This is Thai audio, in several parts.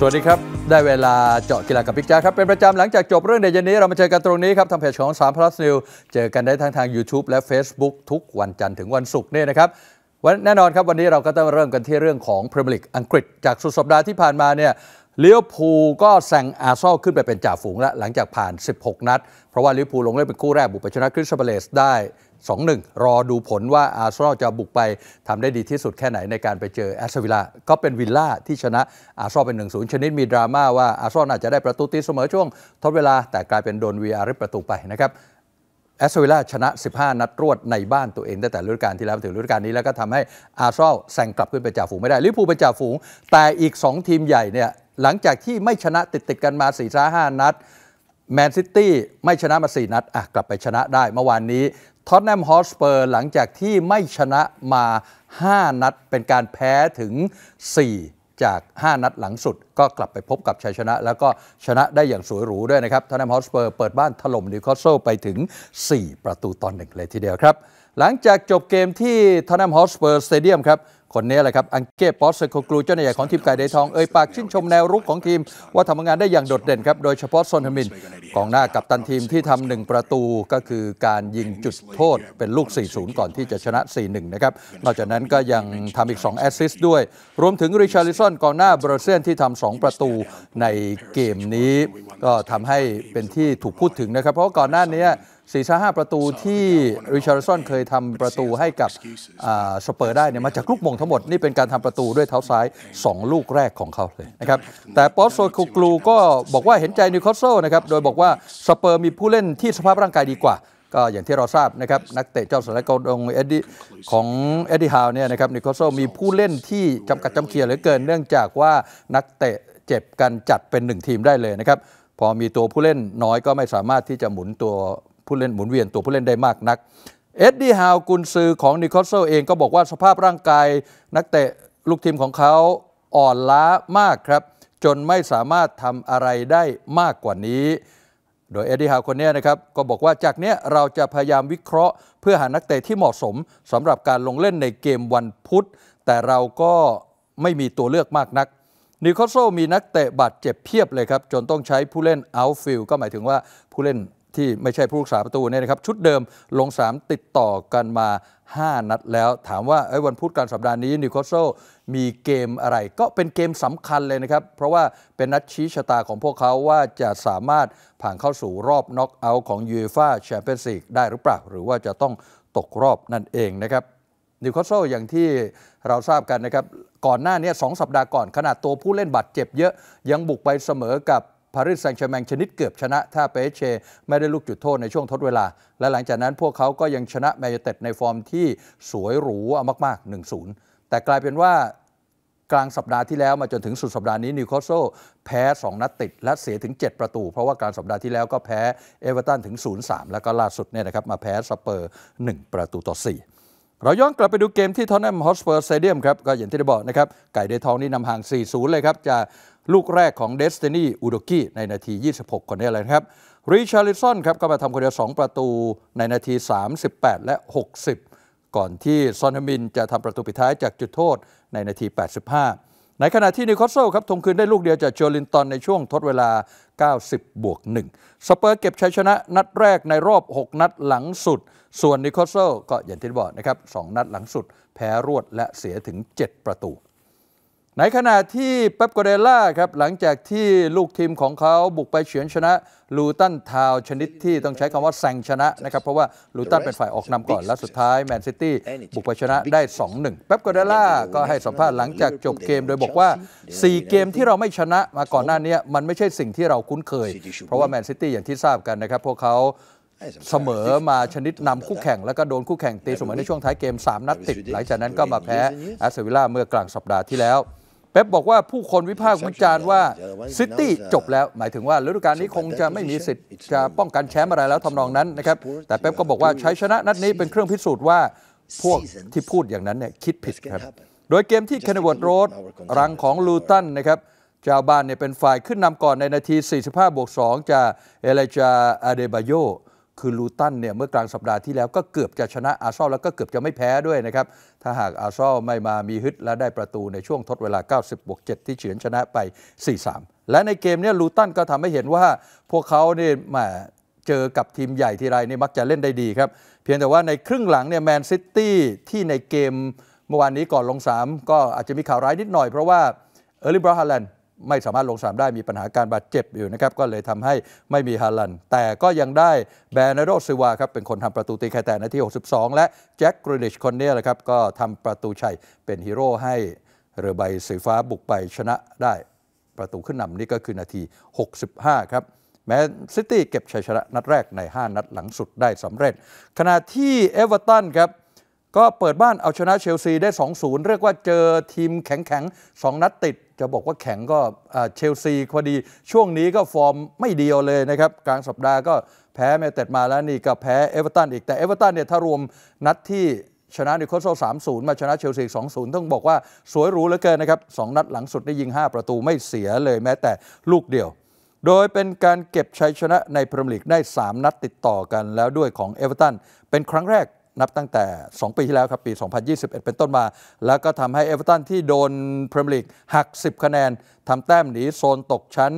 สวัสดีครับ ได้เวลาเจาะกีฬากับพิกจ้าครับ เป็นประจำหลังจากจบเรื่องเดยนนี้เรามาเจอกันตรงนี้ครับทางเพจของ3 plus new เจอกันได้ทั้งทาง YouTube และ Facebook ทุกวันจันทร์ถึงวันศุกร์นี่นะครับ วันแน่นอนครับวันนี้เราก็ต้องเริ่มกันที่เรื่องของพรีเมียร์ลีกอังกฤษจากสุดสัปดาห์ที่ผ่านมาเนี่ยลิเวอร์พูลก็แซงอาร์ซอลขึ้นไปเป็นจ่าฝูงแล้วหลังจากผ่าน 16 นัดเพราะว่าลิเวอร์พูลงเล่นเป็นคู่แรกบุกไปชนะคริสตัลเลสได้2-1รอดูผลว่าอาร์เซนอลจะบุกไปทำได้ดีที่สุดแค่ไหนในการไปเจอแอสวิลาก็เป็นวิลล่าที่ชนะอาร์เซนอลเป็น1์ชนิดมีดราม่าว่าอาร์เซนอลอาจจะได้ประตูตีเสมอช่วงทดเวลาแต่กลายเป็นโดนวีอาริประตูไปนะครับแอสเวิล่าชนะ 15 นัดรวดในบ้านตัวเองตั้งแต่ฤดูกาลที่แล้วถึงฤดูกาลนี้แล้วก็ทำให้อาร์ซอลแซงกลับขึ้นไปจ่าฝูงไม่ได้ลิปูเป็นจ่าฝูง แต่อีก 2 ทีมใหญ่เนี่ยหลังจากที่ไม่ชนะติดติดกันมา4ี่ห้านัดแมนซิตี้ไม่ชนะมาสี่นัดอ่ะกลับไปชนะได้เมื่อวานนี้ท็อตแนมฮอสเปอร์หลังจากที่ไม่ชนะมา 5 นัดเป็นการแพ้ถึง 4 จาก 5 นัดหลังสุด ก็กลับไปพบกับชัยชนะ แล้วก็ชนะได้อย่างสวยหรูด้วยนะครับท็อตแนมฮอสเปอร์เปิดบ้านถล่มนิวคาสเซิลไปถึง 4 ประตูตอนหนึ่งเลยทีเดียวครับ หลังจากจบเกมที่ท็อตแนมฮอสเปอร์สเตเดียมครับคนนี้แหละครับ อังเก้ปอสเซโคกลูเจ้าหน้าหญ่ของทีมไก่ไดทองเอ่ย ปากชื่นชมแนวรุกของทีม ว่าทำงานได้อย่างโดดเด่นครับ โดยเฉพาะซอนฮมินกองหน้ากับตันทีมที่ทำหนึ่งประตูก็คือการยิงจุดโทษ เป็นลูก 4-0 ก่อนที่จะชนะ 4-1 นะครับนอกจากนั้นก็ยังทำอีก 2 แอสซิสต์ด้วย รวมถึงริชาร์ลิสันกองหน้าบราเซียนที่ทำ2ประตูในเกมนี้ ก็ทำให้เป็นที่ถูกพูดถึงนะครับ เพราะก่อนหน้านี้สี่ชห้าประตูที่ริชาร์ดสันเคยทำประตูให้กับสเปอร์ได้เนี่ยมาจากลูกมงทั้งหมด นี่เป็นการทำประตูด้วยเท้าซ้าย 2 ลูกแรกของเขาเลยนะครับ แต่ป๊อปโซคูกลูก็บอกว่าเห็นใจนิวคาสเซิลนะครับ โดยบอกว่าสเปอร์มีผู้เล่นที่สภาพร่างกายดีกว่า ก็อย่างที่เราทราบนะครับ นักเตะเจ้าสนะกองเอ็ดดี้ของเอ็ดดี้ฮาวเนี่ยนะครับนิโคโซมีผู้เล่นที่จำกัดจำเคียเหลือเกิน เนื่องจากว่านักเตะเจ็บกันจัดเป็นหนึ่งทีมได้เลยนะครับพอมีตัวผู้เล่นน้อยก็ไม่สามารถที่จะหมุนตัวผู้เล่นหมุนเวียนตัวผู้เล่นได้มากนัก เอ็ดดี้ฮาวกุนซือของนิโคลเซลเองก็บอกว่าสภาพร่างกายนักเตะลูกทีมของเขาอ่อนล้ามากครับ จนไม่สามารถทำอะไรได้มากกว่านี้ โดยเอ็ดดี้ฮาวคนนี้นะครับก็บอกว่าจากนี้เราจะพยายามวิเคราะห์ เพื่อหานักเตะที่เหมาะสมสำหรับการลงเล่นในเกมวันพุธ แต่เราก็ไม่มีตัวเลือกมากนัก นิโคลโซมีนักเตะบาดเจ็บเพียบเลยครับจนต้องใช้ผู้เล่นเอาฟิลก็หมายถึงว่าผู้เล่นที่ไม่ใช่ผู้รักษาประตูเนี่ยนะครับ ชุดเดิมลงสามติดต่อกันมา 5 นัดแล้วถามว่าวันพุธการสัปดาห์นี้นิวคาสเซิลมีเกมอะไร ก็เป็นเกมสำคัญเลยนะครับ เพราะว่าเป็นนัดชี้ชะตาของพวกเขาว่าจะสามารถผ่านเข้าสู่รอบน็อกเอาท์ของยูฟ่าแชมเปี้ยนส์ลีกได้หรือเปล่า หรือว่าจะต้องตกรอบนั่นเองนะครับนิวคาสเซิลอย่างที่เราทราบกันนะครับก่อนหน้านี้สองสัปดาห์ก่อนขนาดตัวผู้เล่นบาดเจ็บเยอะยังบุกไปเสมอกับปารีสแซงต์แชร์แมงชนิดเกือบชนะถ้าเปเช ไม่ได้ลูกจุดโทษในช่วงทดเวลา และหลังจากนั้นพวกเขาก็ยังชนะแมนยูเต็ดในฟอร์มที่สวยหรูเอามากๆ 1-0 แต่กลายเป็นว่ากลางสัปดาห์ที่แล้วมาจนถึงสุดสัปดาห์นี้นิวคาสเซิลแพ้ 2นัดติดและเสียถึง 7 ประตู เพราะว่ากลางสัปดาห์ที่แล้วก็แพ้เอเวอร์ตันถึง 0-3 แล้วก็ล่าสุดเนี่ยนะครับมาแพ้สเปอร์1ประตูต่อ 4 เราย้อนกลับไปดูเกมที่ทอนแนมฮอสเปอร์สเตเดียมครับก็อย่างที่ได้บอกนะครับไก่เดทองนี่นำห่าง4-0เลยครับจากลูกแรกของเดสตินีอูดกี้ในนาที 26คนนี้เลยครับริชาร์ลิสันครับก็มาทำคนเดียว 2 ประตูในนาที 38 และ 60 ก่อนที่ซอนมินจะทำประตูปิดท้าย จากจุดโทษในนาที 85 ในขณะที่นิคอสโซครับทงคืนได้ลูกเดียวจากโจลินตันในช่วงทดเวลา 90 บวก1สเปอร์เก็บชัยชนะนัดแรกในรอบ 6 นัดหลังสุด ส่วนนิคอสโซก็อย่างที่บอกนะครับ2นัดหลังสุด แพ้รวดและเสียถึง 7 ประตูในขณะที่เป๊ปโกเดล่าครับ หลังจากที่ลูกทีมของเขาบุกไปเฉือนชนะลูตันทาวชนิดที่ต้องใช้คำว่าแซงชนะนะครับ เพราะว่าลูตันเป็นฝ่ายออกนำก่อนและสุดท้ายแมนซิตี้บุกไปชนะได้2งเป๊ปโกเดล่าก็ให้สัมภาษณ์ หลังจากจบเกมโดยบอกว่า 4 เกมที่เราไม่ชนะ มาก่อนหน้านี้มันไม่ใช่สิ่งที่เราคุ้นเคย เพราะว่าแมนซิตี้อย่างที่ทราบกันนะครับพวกเขาเสมอมาชนิดนำคู่แข่งแล้วก็โดนคู่แข่งตีเสมอในช่วงท้ายเกม 3นัดติดหลังจากนั้นก็มาแพ้แอสเซวิล่าเมื่อกลางสัปดาห์ที่แล้วเป๊ปบอกว่าผู้คนวิพากษ์วิจารณ์ว่าซิตี้จบแล้ว หมายถึงว่าฤดูกาลนี้คงจะไม่มีสิทธิ์จะป้องกันแชมป์อะไรแล้วทำนองนั้นนะครับแต่เป๊ปก็บอกว่าใช้ชนะนัดนี้เป็นเครื่องพิสูจน์ว่า พวกที่พูดอย่างนั้นเนี่ยคิดผิดครับโดยเกมที่เคนเวิโรดรังของลูตันนะครับเจ้าบ้านเนี่ยเป็นฝ่ายขึ้นนำก่อนในนาที 45บวก2จากเอเลจาอาเดบาโยคือลูตันเนี่ยเมื่อกลางสัปดาห์ที่แล้วก็เกือบจะชนะอาร์ซอลแล้วก็เกือบจะไม่แพ้ด้วยนะครับ ถ้าหากอาร์ซอลไม่มามีฮึดและได้ประตูในช่วงทดเวลา 90บวก7ที่เฉือนชนะไป 4-3 และในเกมเนี้ยลูตันก็ทำให้เห็นว่า พวกเขาเนี่ยแหมเจอกับทีมใหญ่ทีไรนี่มักจะเล่นได้ดีครับ เพียงแต่ว่าในครึ่งหลังเนี่ยแมนซิตี้ที่ในเกมเมื่อวานนี้ก่อนลงสามก็อาจจะมีข่าวร้ายนิดหน่อย เพราะว่าเออร์ลิบราฮัลแลนด์ไม่สามารถลงสนามได้มีปัญหาการบาดเจ็บอยู่นะครับ ก็เลยทำให้ไม่มีฮาลัน แต่ก็ยังได้แบรนโดซิวาครับ เป็นคนทำประตูตีไข่แต่นาที62 และ แจ็คกรีนิชคนนี้แหละครับ ก็ทำประตูชัยเป็นฮีโร่ให้เรือใบสีฟ้าบุกไปชนะได้ ประตูขึ้นนานี่ก็คือนาที 65 ครับ แมนซิตี้เก็บชัยชนะนัดแรกใน5นัดหลังสุดได้สำเร็จขณะที่เอเวอร์ตันครับก็เปิดบ้านเอาชนะเชลซีได้ 2-0 เรียกว่าเจอทีมแข็งๆงนัดติด จะบอกว่าแข็งก็เชลซีพอดี ช่วงนี้ก็ฟอร์มไม่เดียวเลยนะครับ กลางสัปดาห์ก็แพ้แมตต์มาแล้วนี่ก็แพ้เอเวอร์ตันอีกแต่เอเวอร์ตันเนี่ยถ้ารวมนัดที่ชนะนิโคลโซ3-0 มาชนะเชลซี 2-0 ต้องบอกว่าสวยหรูเหลือเกินนะครับ2นัดหลังสุดได้ยิง 5 ประตูไม่เสียเลยแม้แต่ลูกเดียว โดยเป็นการเก็บชัยชนะในพรีเมียร์ลีกได้ 3 นัดติดต่อกัน แล้วด้วยของเอเวอร์ตันเป็นครั้งแรกนับตั้งแต่ 2 ปีที่แล้วครับ ปี 2021 เป็นต้นมา แล้วก็ทำให้เอเวอร์ตันที่โดนพรีเมียร์ลีกหัก 10 คะแนนทำแต้มหนีโซนตกชั้น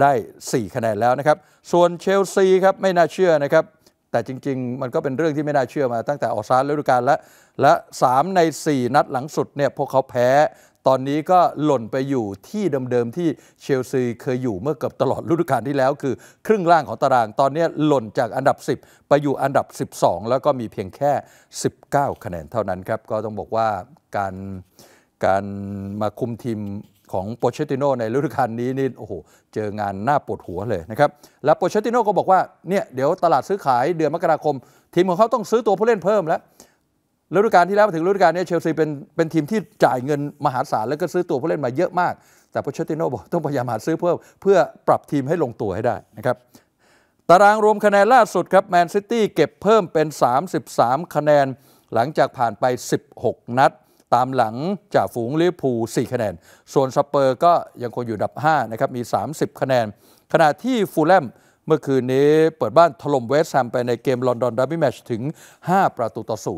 ได้ 4 คะแนนแล้วนะครับ ส่วนเชลซีครับ ไม่น่าเชื่อนะครับ แต่จริงๆมันก็เป็นเรื่องที่ไม่น่าเชื่อมาตั้งแต่ออกซานฤดูกาลและและ 3 ใน 4 นัดหลังสุดเนี่ยพวกเขาแพ้ตอนนี้ก็หล่นไปอยู่ที่เดิมๆที่เชลซีเคยอยู่เมื่อกับตลอดฤดูกาลที่แล้วคือ ครึ่งล่างของตารางตอนนี้หล่นจากอันดับ 10 ไปอยู่อันดับ 12 แล้วก็มีเพียงแค่ 19คะแนนเท่านั้นครับก็ต้องบอกว่าการการมาคุมทีมของโปเชติโนในฤดูกาลนี้นี่โอ้โหเจองานหน้าปวดหัวเลยนะครับแล้วโปเชติโนก็บอกว่าเนี่ยเดี๋ยวตลาดซื้อขายเดือนมกราคม ทีมของเขาต้องซื้อตัวผู้เล่นเพิ่มแล้วฤดูกาลที่แล้วมาถึงฤดูกาลนี้เชลซีเป็นเป็นทีมที่จ่ายเงินมหาศาลแล้วก็ซื้อตัวผู้เล่นมาเยอะมาก แต่พอเชติโนบอกต้องพยายามหาซื้อเพิ่มเพื่อปรับทีมให้ลงตัวให้ได้นะครับตารางรวมคะแนนล่าสุดครับแมนซิตี้เก็บเพิ่มเป็น 33 คะแนน หลังจากผ่านไป 16 นัด ตามหลังจากฝูงลิเวอร์พูล4คะแนน ส่วนสเปอร์ก็ยังคงอยู่ดับ5นะครับมี30 คะแนน ขณะที่ฟูลแลมเมื่อคืนนี้เปิดบ้านถล่มเวสต์แฮมไปในเกมลอนดอนดับบี้แมชถึง 5 ประตูต่อ0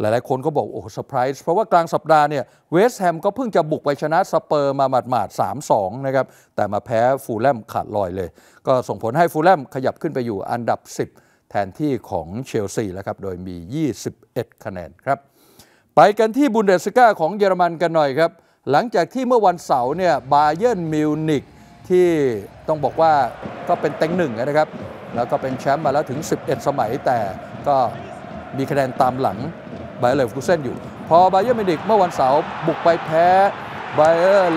หลายๆคนก็บอกโอ้เซอร์ไพรส์เพราะว่ากลางสัปดาห์เนี่ยเวสแฮมก็เพิ่งจะบุกไปชนะสเปอร์มาหมาดๆสามสองนะครับแต่มาแพ้ฟูลแลมขาดลอยเลย ก็ส่งผลให้ฟูลแลมขยับขึ้นไปอยู่อันดับ 10 แทนที่ของเชลซีแล้วครับโดยมี 21 คะแนนครับไปกันที่บุนเดสกาของเยอรมันกันหน่อยครับหลังจากที่เมื่อวันเสาร์เนี่ยบาเยร์นมิวนิกที่ต้องบอกว่าก็เป็นเต็งหนึ่งนะครับแล้วก็เป็นแชมป์มาแล้วถึง 11 สมัย แต่ก็มีคะแนนตามหลังบเออร์เลฟกูเซนอยู่พอไบเออร์มินิกเมื่อวันเสาร์บุกไปแพ้ไบเออร์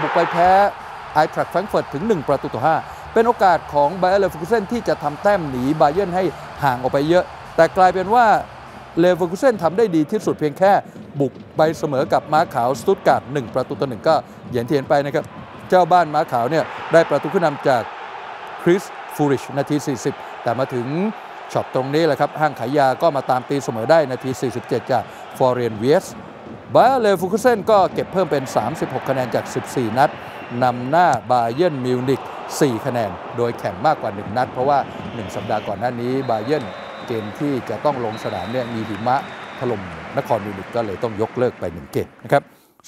บุกไปแพ้ไอทรัคแฟรงเฟิร์ตถึง 1 ประตูต่อ5เป็นโอกาสของไบเออร์เลฟกูเซนที่จะทำแต้มหนีไบเออร์ให้ห่างออกไปเยอะ แต่กลายเป็นว่าเลเวอร์กูเซนทำได้ดีที่สุดเพียงแค่ บุกไปเสมอกับม้าขาวสตุตการ์ดงประตูต่อหนึ่งก็เย็นเที่เห็นไปนะครับ เจ้าบ้านม้าขาวเนี่ยได้ประตูขึ้นนำจากคริสฟูริชนาที40 แต่มาถึงช็อตตรงนี้แหละครับห้างขายยาก็มาตามตีเสมอได้ นาที 47 จากฟอร์เรนเวียสบาเลฟูคุเซนก็เก็บเพิ่มเป็น 36 คะแนนจาก 14 นัด นำหน้าบาเยนมิวนิก4คะแนน โดยแข่งมากกว่า 1 นัด เพราะว่า 1 สัปดาห์ก่อนหน้านี้บาเยนเกมที่จะต้องลงสนามเนี่ยมีหิมะถล่มนครมิวนิกก็เลยต้องยกเลิกไป 1 เกมนะครับ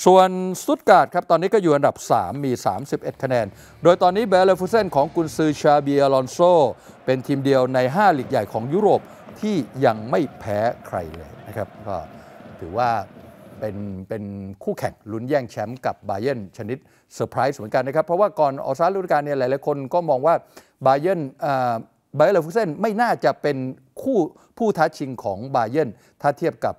ส่วนสุดการ์ดครับตอนนี้ก็อยู่อันดับ 3 มี 31 คะแนน โดยตอนนี้เบลเลฟูเซนของกุนซือชาเบียลอนโซเป็นทีมเดียวใน5หลีกใหญ่ของยุโรปที่ยังไม่แพ้ใครเลยนะครับก็ถือว่าเป็นเป็นคู่แข่งลุ้นแย่งแชมป์กับบาเยนชนิดเซอร์ไพรส์เหมือนกันนะครับ เพราะว่าก่อนออซาลูดการเนี่ยหลายๆคนก็มองว่าบาเยนบาเยนเลฟุเซนไม่น่าจะเป็นคู่ผู้ท้าชิงของบาเยนถ้าเทียบกับ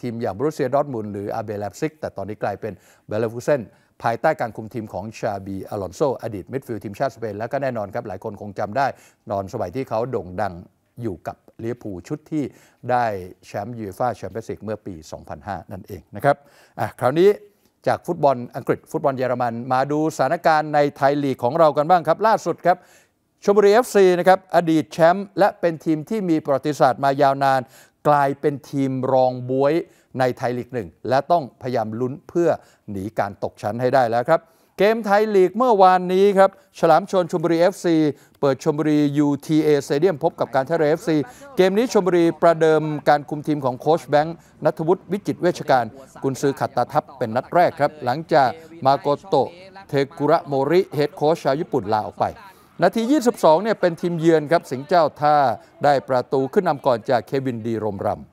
ทีมอย่างบรูเซียดอทมุลหรืออาเบลลบซิกแต่ตอนนี้กลายเป็นเบลฟุเซนภายใต้การคุมทีมของชาบีอลอนโซอดีตมิดฟิลด์ทีมชาติสเปน และก็แน่นอนครับหลายคนคงจำได้ นอนสมัยที่เขาโด่งดังอยู่กับเลีย์พูชุดที่ได้แชมป์ยูฟ่าแชมเปี้ยนส์ลีกเมื่อปี 2005 นั่นเองนะครับอ่ะคราวนี้จากฟุตบอลอังกฤษ ฟุตบอลเยอรมัน มาดูสถานการณ์ในไทยลีกของเรากันบ้างครับ ล่าสุดครับชมบุรีเอฟซีนะครับอดีตแชมป์และเป็นทีมที่มีประวัติศาสตร์มายาวนาน กลายเป็นทีมรองบวยในไทยลีกหนึ่ง และต้องพยายามลุ้นเพื่อหนีการตกชั้นให้ได้แล้วครับ เกมไทยลีกเมื่อวานนี้ครับฉลามชนชมบุรี FC เปิดชมบุรี UTA สเตเดียมพบกับการท่าเรือ FC เกมนี้ชมบุรีประเดิมการคุมทีมของโค้ชแบงค์นัทวุฒิวิจิตเวชการ กุนซือขัตตาทัพเป็นนัดแรกครับ หลังจากมาโกโตเทกุระโมริเฮดโคชชาวญี่ปุ่นลาออกไป นาที22เนี่ยเป็นทีมเยือนครับสิงเจ้าท่าได้ประตูขึ้นนำก่อนจากเควินดีรมรำ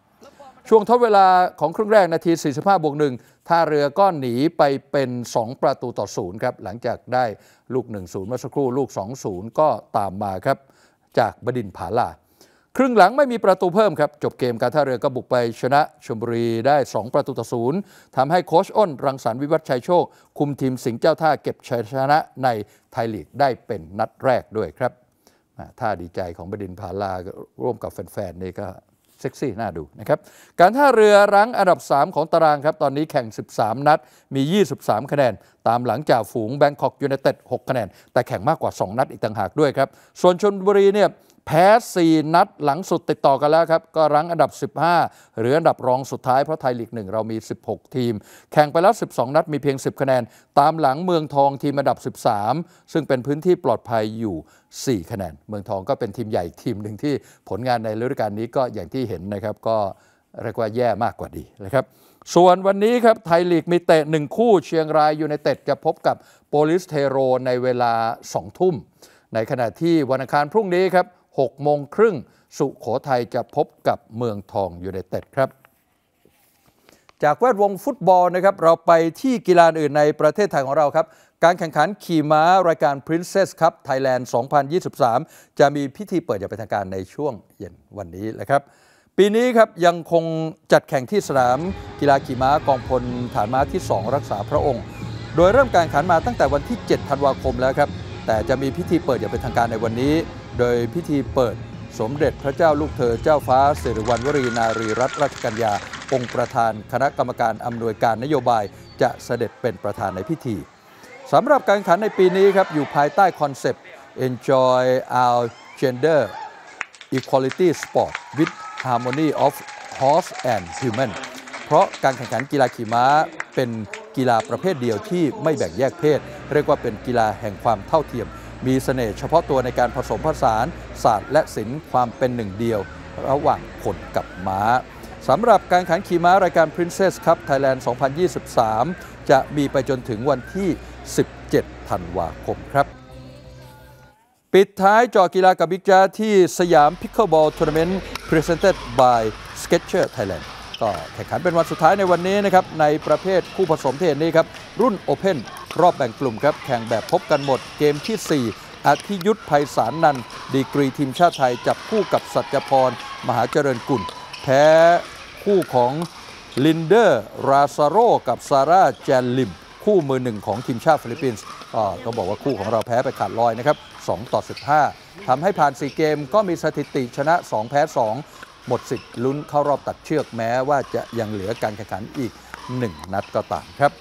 ช่วงทดเวลาของครึ่งแรก นาที 45 บวกหนึ่งท่าเรือก็หนีไปเป็น 2 ประตูต่อศูนย์ครับหลังจากได้ลูก 1-0 เมื่อสักครู่ลูก 2-0 ก็ตามมาครับ จากบดินผาลาครึ่งหลังไม่มีประตูเพิ่มครับ จบเกมการท่าเรือก็บุกไปชนะชมบุรีได้ 2 ประตูต่อศูนย์ทำให้โคชอ้น รังสรรค์วิวัฒชัยโชค คุมทีมสิงห์เจ้าท่าเก็บชัยชนะในไทยลีกได้เป็นนัดแรกด้วยครับท่าดีใจของบดินผาลาร่วมกับแฟนๆนี่ก็เซ็กซี่ น่าดูนะครับ การท่าเรือรั้งอันดับ 3 ของตารางครับ ตอนนี้แข่ง 13 นัดมี 23 คะแนน ตามหลังจากฝูงแบงคอกยูเนเต็ด6คะแนน แต่แข่งมากกว่า 2 นัดอีกต่างหากด้วยครับส่วนชนบุรีเนี่ยแพ้ 4 นัดหลังสุดติดต่อกันแล้วครับ ก็รั้งอันดับ 15 หรืออันดับรองสุดท้าย เพราะไทยลีก 1 เรามี 16 ทีม แข่งไปแล้ว 12 นัดมีเพียง 10 คะแนน ตามหลังเมืองทองทีมอันดับ 13 ซึ่งเป็นพื้นที่ปลอดภัยอยู่ 4 คะแนน เมืองทองก็เป็นทีมใหญ่ทีมหนึ่งที่ผลงานในฤดูกาลนี้ก็อย่างที่เห็นนะครับก็เรียกว่าแย่มากกว่าดีนะครับส่วนวันนี้ครับไทยลีกมีเตะหนึ่งคู่เชียงรายยูไนเต็ดจะพบกับโปลิสเทโรในเวลา2ทุ่มในขณะที่วันอังคารพรุ่งนี้ครับ6โมงครึ่งสุขโขทัยจะพบกับเมืองทองอยู่ในเต็ดครับ จากแวดวงฟุตบอลนะครับเราไปที่กีฬาอื่นในประเทศไทยของเราครับการแข่งขันขี่ม้ารายการ Princess Cup Thailand 2023 จะมีพิธีเปิดอย่างเป็นทางการในช่วงเย็นวันนี้แหละครับ ปีนี้ครับยังคงจัดแข่งที่สนาม กีฬาขี่ม้ากองพลฐานม้าที่ 2 รักษาพระองค์ โดยเริ่มการขันมาตั้งแต่วันที่ 7 ธันวาคมแล้วครับแต่จะมีพิธีเปิดอย่างเป็นทางการในวันนี้โดยพิธีเปิดสมเด็จพระเจ้าลูกเธอเจ้าฟ้าสิริวัณวรีนารีรัตนราชกัญญา องค์ประธาน คณะกรรมการอำนวยการนโยบายจะเสด็จเป็นประธานในพิธีสำหรับการแข่งขันในปีนี้ครับ อยู่ภายใต้คอนเซปต์ Enjoy Our Gender Equality Sport with Harmony of Horse and Human เพราะการแข่งขันกีฬาขี่ม้า เป็นกีฬาประเภทเดียวที่ไม่แบ่งแยกเพศ เรียกว่าเป็นกีฬาแห่งความเท่าเทียมมีเสน่ห์เฉพาะตัวในการผสมผสาน ศาสตร์และศิลป์ความเป็นหนึ่งเดียว ระหว่างคนกับม้าสำหรับการแข่งขี่ม้ารายการ Princess Cup Thailand 2023 จะมีไปจนถึงวันที่ 17 ธันวาคมครับ ปิดท้ายจอกีฬากับบิ๊กจ้าที่สยาม Pickleball Tournament Presented by Sketcher Thailand ก็แข่งขันเป็นวันสุดท้ายในวันนี้นะครับในประเภทคู่ผสมเทนนี้ครับ รุ่น Open รอบแบ่งกลุ่มครับแข่งแบบพบกันหมดเกมที่ 4อาทิยุทธภัยสารนันดีกรีทีมชาติไทย จับคู่กับสัจพร มหาเจริญกุลแพ้คู่ของลินเดอร์ ราซาโรกับซาร่าแจนลิม คู่มือหนึ่งของทีมชาติฟิลิปปินส์ก็ต้องบอกว่าคู่ของเราแพ้ไปขาดลอยนะครับ 2 ต่อ 15ทำให้ผ่าน 4 เกมก็มีสถิติชนะ 2แพ้2หมดสิทธิ์ลุ้นเข้ารอบตัดเชือกแม้ว่าจะยังเหลือการแข่งขันอีก 1 นัดก็ตามครับ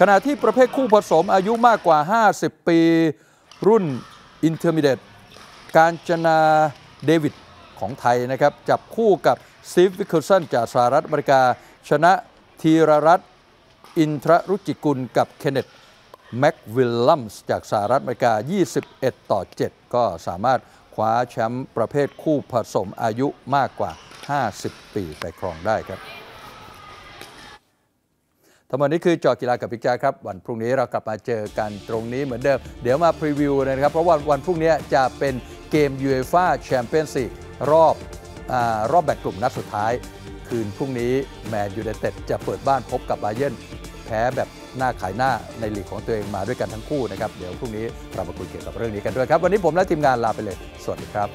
ขณะที่ประเภทคู่ผสมอายุมากกว่า 50 ปี รุ่นอินเทอร์ม a เดตการจนาเดวิดของไทยนะครับ จับคู่กับซีฟวิคเคิลสันจากสหรัฐอเมริกา ชนะธีรรัตน์อินทรรุจิกุลกับเคนเนตแม็กวิลลัมส์จากสหรัฐอเมริกา 21 ต่อ 7 ก็สามารถคว้าแชมป์ประเภทคู่ผสมอายุมากกว่า 50 ปี ไปครองได้ครับทั้งหมดนี้คือจอกีฬากับพิกจ้าครับ วันพรุ่งนี้เรากลับมาเจอกันตรงนี้เหมือนเดิม เดี๋ยวมาพรีวิวนะครับ เพราะว่าวันพรุ่งนี้จะเป็นเกมยูเอฟ่าแชมเปี้ยนส์ลีกรอบอรอบแบ่งกลุ่มนัดสุดท้าย คืนพรุ่งนี้แมนยูไนเต็ดจะเปิดบ้านพบกับบาเยนแพ้แบบหน้าขายหน้าในลีกของตัวเองมาด้วยกันทั้งคู่นะครับ เดี๋ยวพรุ่งนี้เรามาคุยเกี่ยวกับเรื่องนี้กันด้วยครับวันนี้ผมและทีมงานลาไปเลยสวัสดีครับ